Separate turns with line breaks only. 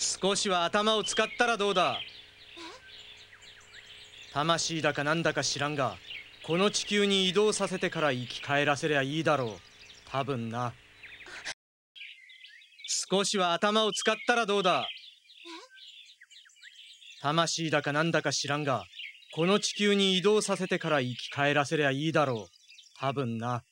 少しは頭を使ったらどうだ魂だかなんだか知らんがこの地球に移動させてから生き返らせりゃいいだろう多分な少しは頭を使ったらどうだ魂だかなんだか知らんがこの地球に移動させてから生き返らせりゃいいだろう多分な